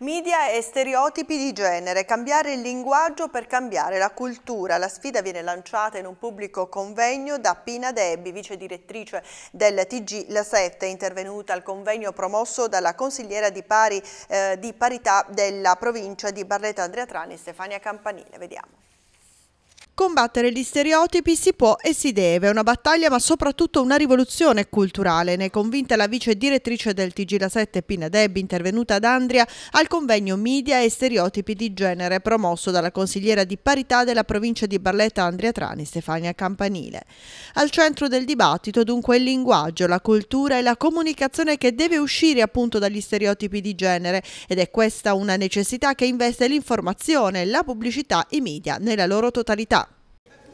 Media e stereotipi di genere, cambiare il linguaggio per cambiare la cultura. La sfida viene lanciata in un pubblico convegno da Pina Debbi, vice direttrice del TG La 7, intervenuta al convegno promosso dalla consigliera di, pari, eh, di parità della provincia di Barletta Andrea Trani, Stefania Campanile. Vediamo. Combattere gli stereotipi si può e si deve, è una battaglia ma soprattutto una rivoluzione culturale, ne è convinta la vice direttrice del TG La 7 Pina Deb intervenuta ad Andria al convegno Media e stereotipi di genere promosso dalla consigliera di parità della provincia di Barletta Andria Trani Stefania Campanile. Al centro del dibattito dunque il linguaggio, la cultura e la comunicazione che deve uscire appunto dagli stereotipi di genere ed è questa una necessità che investe l'informazione, la pubblicità, i media nella loro totalità.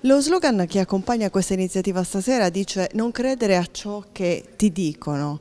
Lo slogan che accompagna questa iniziativa stasera dice non credere a ciò che ti dicono.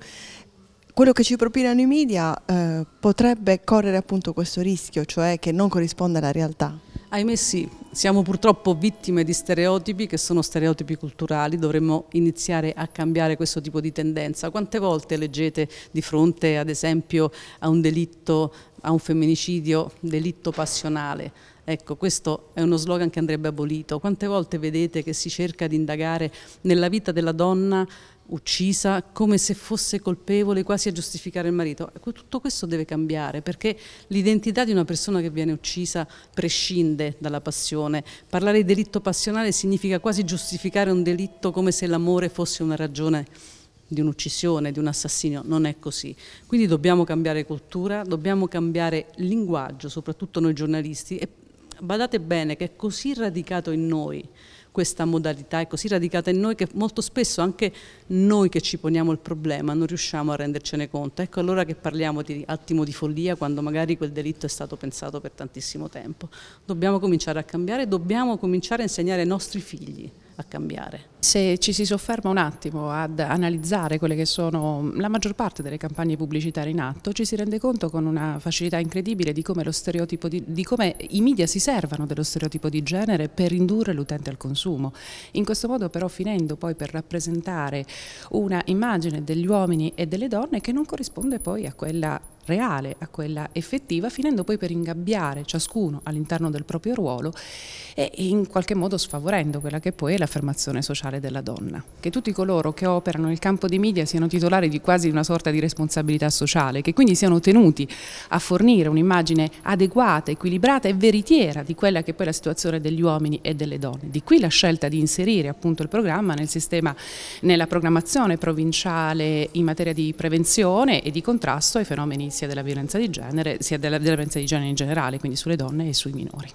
Quello che ci propinano i media eh, potrebbe correre appunto questo rischio, cioè che non corrisponda alla realtà. Ahimè sì, siamo purtroppo vittime di stereotipi che sono stereotipi culturali, dovremmo iniziare a cambiare questo tipo di tendenza. Quante volte leggete di fronte ad esempio a un delitto, a un femminicidio, delitto passionale? Ecco, questo è uno slogan che andrebbe abolito. Quante volte vedete che si cerca di indagare nella vita della donna uccisa come se fosse colpevole quasi a giustificare il marito. Ecco, tutto questo deve cambiare perché l'identità di una persona che viene uccisa prescinde dalla passione. Parlare di delitto passionale significa quasi giustificare un delitto come se l'amore fosse una ragione di un'uccisione, di un assassino, non è così. Quindi dobbiamo cambiare cultura, dobbiamo cambiare linguaggio, soprattutto noi giornalisti, e badate bene che è così radicato in noi questa modalità, è così radicata in noi che molto spesso anche noi che ci poniamo il problema non riusciamo a rendercene conto. Ecco allora che parliamo di attimo di follia quando magari quel delitto è stato pensato per tantissimo tempo. Dobbiamo cominciare a cambiare, dobbiamo cominciare a insegnare ai nostri figli a cambiare. Se ci si sofferma un attimo ad analizzare quelle che sono mm, la maggior parte delle campagne pubblicitarie in atto, ci si rende conto con una facilità incredibile di come, di, di come i media si servano dello stereotipo di genere per indurre l'utente al consumo. In questo modo però finendo poi per rappresentare una immagine degli uomini e delle donne che non corrisponde poi a quella reale a quella effettiva, finendo poi per ingabbiare ciascuno all'interno del proprio ruolo e in qualche modo sfavorendo quella che poi è l'affermazione sociale della donna. Che tutti coloro che operano nel campo dei media siano titolari di quasi una sorta di responsabilità sociale, che quindi siano tenuti a fornire un'immagine adeguata, equilibrata e veritiera di quella che è poi è la situazione degli uomini e delle donne. Di qui la scelta di inserire appunto il programma nel sistema, nella programmazione provinciale in materia di prevenzione e di contrasto ai fenomeni sia della violenza di genere, sia della violenza di genere in generale, quindi sulle donne e sui minori.